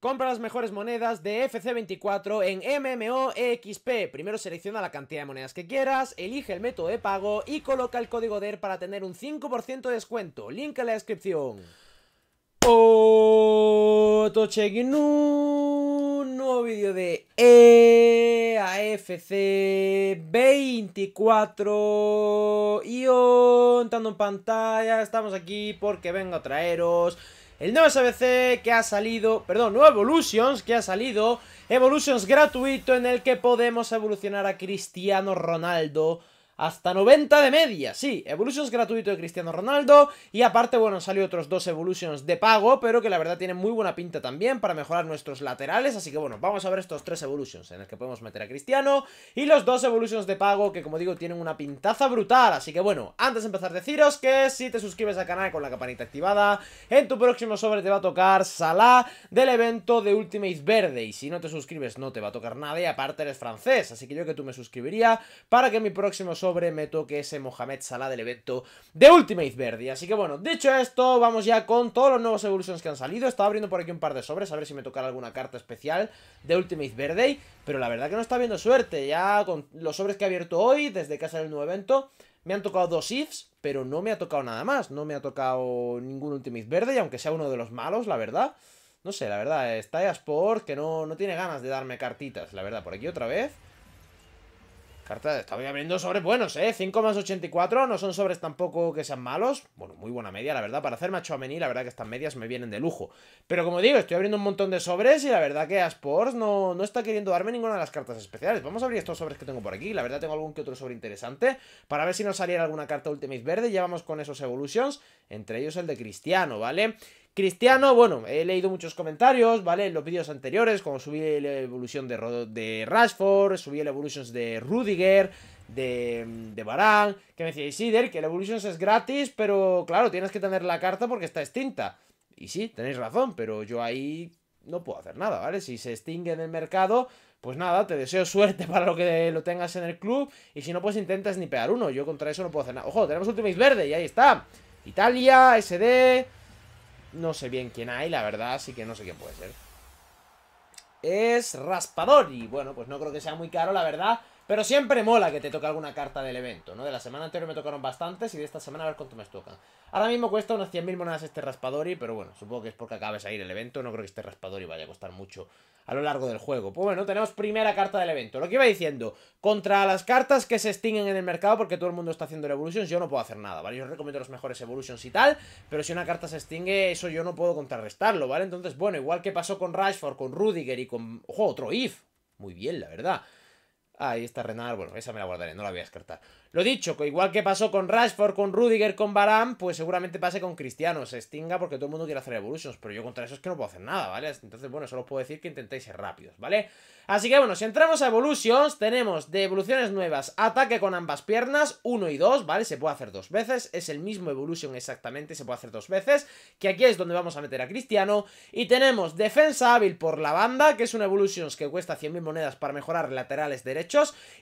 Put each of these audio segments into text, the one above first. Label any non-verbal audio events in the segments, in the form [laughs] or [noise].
Compra las mejores monedas de FC24 en MMOXP. Primero selecciona la cantidad de monedas que quieras, elige el método de pago y coloca el código DER para tener un 5% de descuento. Link en la descripción. Otro un nuevo vídeo de EAFC24 y Entrando en pantalla estamos aquí porque vengo a traeros el nuevo SBC que ha salido, perdón, nuevo Evolutions que ha salido, Evolutions gratuito en el que podemos evolucionar a Cristiano Ronaldo hasta 90 de media. Sí, Evolutions gratuito de Cristiano Ronaldo. Y aparte, bueno, salió otros dos Evolutions de pago, pero que la verdad tienen muy buena pinta también para mejorar nuestros laterales. Así que bueno, vamos a ver estos tres Evolutions en el que podemos meter a Cristiano. Y los dos Evolutions de pago que, como digo, tienen una pintaza brutal. Así que bueno, antes de empezar, deciros que si te suscribes al canal con la campanita activada, en tu próximo sobre te va a tocar Salah del evento de Ultimate Verde. Y si no te suscribes, no te va a tocar nada. Y aparte, eres francés. Así que yo que tú me suscribiría para que mi próximo sobre sobre toque ese ese Mohamed Salah del evento de Ultimate Verde Así que bueno, dicho esto, vamos ya con todos los nuevos Evolutions que han salido. Estaba abriendo por aquí un par de sobres, a ver si me tocará alguna carta especial de Ultimate Verde. Pero la verdad que no está habiendo suerte. Ya con los sobres que he abierto hoy, desde que ha salido el nuevo evento, me han tocado dos ifs, pero no me ha tocado nada más. No me ha tocado ningún Ultimate Verde, y aunque sea uno de los malos, la verdad. No sé, la verdad, está eh, Sport que no, no tiene ganas de darme cartitas, la verdad. Por aquí otra vez. Carta, estaba abriendo sobres buenos, ¿eh? 5 más 84, no son sobres tampoco que sean malos. Bueno, muy buena media, la verdad, para hacer macho a la verdad que estas medias me vienen de lujo. Pero como digo, estoy abriendo un montón de sobres y la verdad que Asports no, no está queriendo darme ninguna de las cartas especiales. Vamos a abrir estos sobres que tengo por aquí, la verdad tengo algún que otro sobre interesante, para ver si nos saliera alguna carta Ultimate Verde. Ya vamos con esos Evolutions, entre ellos el de Cristiano, ¿vale? Cristiano, bueno, he leído muchos comentarios, ¿vale? En los vídeos anteriores, como subí la evolución de, de Rashford, subí la evolutions de Rudiger, de, de Barán, que me decía Isider que la evolutions es gratis, pero claro, tienes que tener la carta porque está extinta. Y sí, tenéis razón, pero yo ahí no puedo hacer nada, ¿vale? Si se extingue en el mercado, pues nada, te deseo suerte [laughs] para lo que lo tengas en el club. Y si no, pues intentas ni pegar uno. Yo contra eso no puedo hacer nada. Ojo, tenemos Ultimate Verde y ahí está. Italia, SD, no sé bien quién hay, la verdad, así que no sé quién puede ser. Es raspador y, Bueno, pues no creo que sea muy caro, la verdad. Pero siempre mola que te toque alguna carta del evento, ¿no? De la semana anterior me tocaron bastantes y de esta semana a ver cuánto me tocan. Ahora mismo cuesta unas 100.000 monedas este Raspadori, pero bueno, supongo que es porque acabes de ir el evento. No creo que este Raspadori vaya a costar mucho a lo largo del juego. Pues bueno, tenemos primera carta del evento. Lo que iba diciendo, contra las cartas que se extinguen en el mercado porque todo el mundo está haciendo Evolutions, yo no puedo hacer nada, ¿vale? Yo recomiendo los mejores Evolutions y tal, pero si una carta se extingue, eso yo no puedo contrarrestarlo, ¿vale? Entonces, bueno, igual que pasó con Rashford, con Rudiger y con... ¡Ojo, otro If! Muy bien, la verdad. Ah, ahí está Renard, bueno, esa me la guardaré, no la voy a descartar. Lo dicho, igual que pasó con Rashford, con Rudiger, con Baran, pues seguramente pase con Cristiano, se extinga porque todo el mundo quiere hacer evolutions, pero yo contra eso es que no puedo hacer nada, ¿vale? Entonces, bueno, solo puedo decir que intentéis ser rápidos, ¿vale? Así que bueno, si entramos a evolutions, tenemos de evoluciones nuevas, ataque con ambas piernas, 1 y 2, ¿vale? Se puede hacer dos veces, es el mismo evolution exactamente, se puede hacer dos veces, que aquí es donde vamos a meter a Cristiano, y tenemos defensa hábil por la banda, que es una evolutions que cuesta 100.000 monedas para mejorar laterales derechos,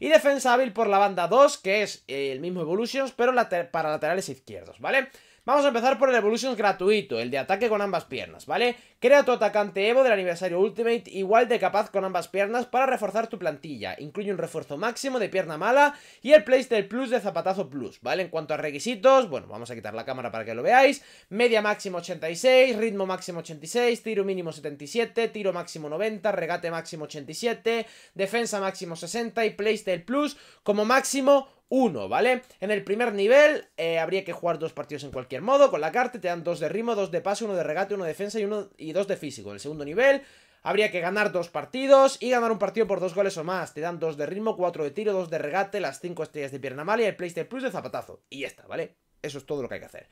y defensa hábil por la banda 2, que es el mismo Evolutions, pero para laterales izquierdos, ¿vale? Vamos a empezar por el Evolution gratuito, el de ataque con ambas piernas, ¿vale? Crea tu atacante Evo del aniversario Ultimate igual de capaz con ambas piernas para reforzar tu plantilla. Incluye un refuerzo máximo de pierna mala y el Playstyle Plus de Zapatazo Plus, ¿vale? En cuanto a requisitos, bueno, vamos a quitar la cámara para que lo veáis. Media máximo 86, ritmo máximo 86, tiro mínimo 77, tiro máximo 90, regate máximo 87, defensa máximo 60 y Playstyle Plus como máximo 1, ¿vale? En el primer nivel eh, habría que jugar dos partidos en cualquier modo, con la carta te dan dos de ritmo, dos de pase, uno de regate, uno de defensa y, uno, y dos de físico. En el segundo nivel habría que ganar dos partidos y ganar un partido por dos goles o más. Te dan dos de ritmo, cuatro de tiro, dos de regate, las cinco estrellas de pierna mala y el PlayStation Plus de zapatazo. Y ya está, ¿vale? Eso es todo lo que hay que hacer.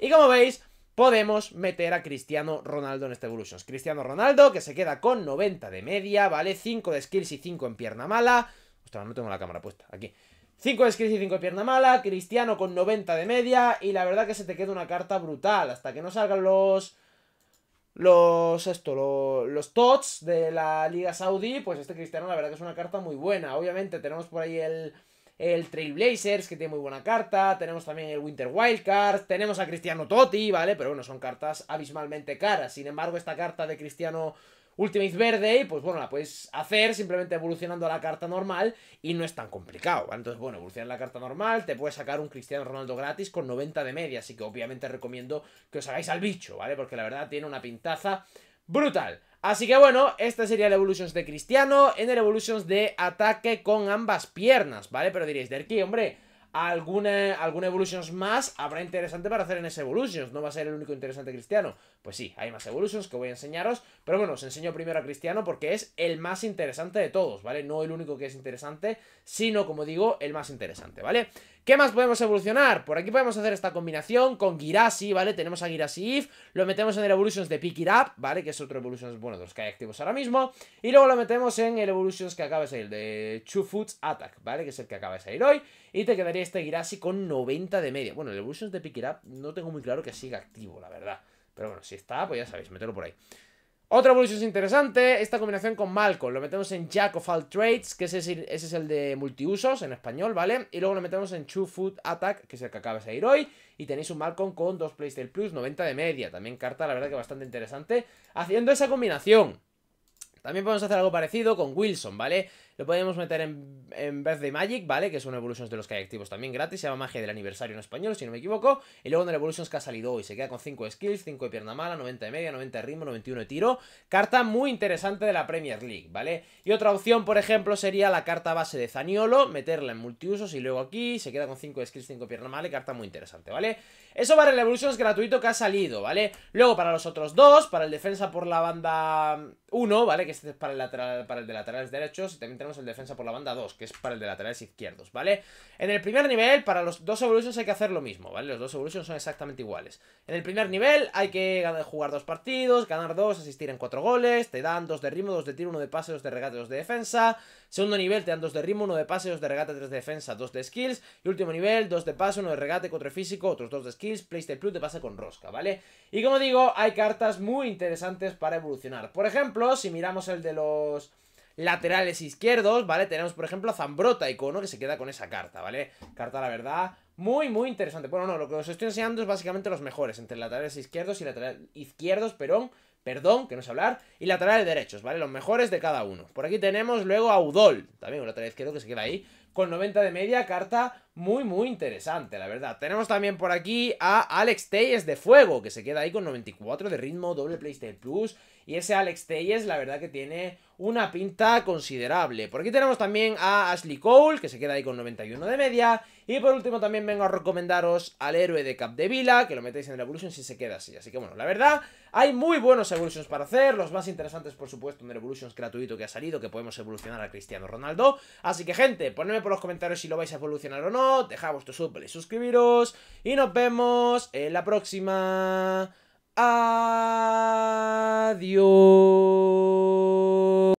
Y como veis, podemos meter a Cristiano Ronaldo en este Evolutions. Cristiano Ronaldo que se queda con 90 de media, ¿vale? 5 de skills y 5 en pierna mala. Ostras, no tengo la cámara puesta, aquí. 5 de Scris y 5 de pierna mala, Cristiano con 90 de media y la verdad que se te queda una carta brutal. Hasta que no salgan los... Los... esto, los, los tots de la Liga Saudí, pues este Cristiano la verdad que es una carta muy buena. Obviamente tenemos por ahí el... El Trailblazers, que tiene muy buena carta. Tenemos también el Winter Wildcard. Tenemos a Cristiano Totti, ¿vale? Pero bueno, son cartas abismalmente caras. Sin embargo, esta carta de Cristiano Ultimate Verde, y pues bueno, la puedes hacer simplemente evolucionando a la carta normal y no es tan complicado. ¿vale? Entonces, bueno, evolucionar la carta normal, te puedes sacar un Cristiano Ronaldo gratis con 90 de media, así que obviamente recomiendo que os hagáis al bicho, ¿vale? Porque la verdad tiene una pintaza brutal. Así que bueno, esta sería el Evolutions de Cristiano en el Evolutions de ataque con ambas piernas, ¿vale? Pero diréis, Derki, hombre, alguna, alguna Evolutions más habrá interesante para hacer en ese Evolutions. No va a ser el único interesante Cristiano. Pues sí, hay más Evolutions que voy a enseñaros. Pero bueno, os enseño primero a Cristiano porque es el más interesante de todos, ¿vale? No el único que es interesante, sino, como digo, el más interesante, ¿vale? ¿Qué más podemos evolucionar? Por aquí podemos hacer esta combinación con Girasi, ¿vale? Tenemos a Girasi If, lo metemos en el Evolutions de Pick It Up, ¿vale? Que es otro Evolutions, bueno, de los que hay activos ahora mismo. Y luego lo metemos en el Evolutions que acaba de salir, de Two Attack, ¿vale? Que es el que acaba de salir hoy. Y te quedaría este Girasi con 90 de media. Bueno, el Evolutions de Pick It Up no tengo muy claro que siga activo, la verdad. Pero bueno, si está, pues ya sabéis, metelo por ahí. Otra evolución interesante, esta combinación con Malcolm. Lo metemos en Jack of All Trades, que ese es, el, ese es el de multiusos en español, ¿vale? Y luego lo metemos en True Food Attack, que es el que acabas de ir hoy. Y tenéis un Malcolm con 2 Playstyle Plus, 90 de media. También carta, la verdad que bastante interesante. Haciendo esa combinación. También podemos hacer algo parecido con Wilson, ¿vale? Lo podemos meter en, en vez de Magic, ¿vale? Que es una Evolutions de los que también gratis. Se llama Magia del Aniversario en español, si no me equivoco. Y luego en el Evolutions que ha salido hoy. Se queda con 5 skills, 5 de pierna mala, 90 de media, 90 de ritmo, 91 de tiro. Carta muy interesante de la Premier League, ¿vale? Y otra opción, por ejemplo, sería la carta base de Zaniolo, meterla en multiusos y luego aquí se queda con 5 skills, 5 de pierna mala y carta muy interesante, ¿vale? Eso vale el Evolutions gratuito que ha salido, ¿vale? Luego para los otros dos, para el defensa por la banda 1, ¿vale? Que este es para el, de laterales derechos y también el defensa por la banda 2, que es para el de laterales izquierdos, ¿vale? En el primer nivel, para los dos Evolutions hay que hacer lo mismo, ¿vale? Los dos Evolutions son exactamente iguales. En el primer nivel hay que jugar dos partidos, ganar dos, asistir en cuatro goles, te dan dos de ritmo, dos de tiro, uno de pase, dos de regate, dos de defensa. Segundo nivel te dan dos de ritmo, uno de pase, dos de regate, tres de defensa, dos de skills. Y último nivel, dos de pase, uno de regate, cuatro de físico, otros dos de skills, playstyle Plus te pasa con rosca, ¿vale? Y como digo, hay cartas muy interesantes para evolucionar. Por ejemplo, si miramos el de los laterales izquierdos, ¿vale? Tenemos, por ejemplo, a Zambrota, icono, que se queda con esa carta, ¿vale? Carta, la verdad, muy, muy interesante. Bueno, no, lo que os estoy enseñando es básicamente los mejores, entre laterales izquierdos y laterales izquierdos, perdón, perdón, que no sé hablar, y laterales derechos, ¿vale? Los mejores de cada uno. Por aquí tenemos luego a Udol, también un lateral izquierdo que se queda ahí, con 90 de media, carta muy, muy interesante, la verdad. Tenemos también por aquí a Alex Telles de Fuego, que se queda ahí con 94 de ritmo, doble PlayStation Plus, y ese Alex Telles, la verdad que tiene una pinta considerable. Por aquí tenemos también a Ashley Cole, que se queda ahí con 91 de media. Y por último también vengo a recomendaros al héroe de Capdevila, que lo metéis en el Evolution si se queda así. Así que bueno, la verdad, hay muy buenos Evolutions para hacer. Los más interesantes, por supuesto, en el Evolutions gratuito que ha salido, que podemos evolucionar a Cristiano Ronaldo. Así que gente, ponedme por los comentarios si lo vais a evolucionar o no. Dejad vuestro sub y suscribiros. Y nos vemos en la próxima... Adiós.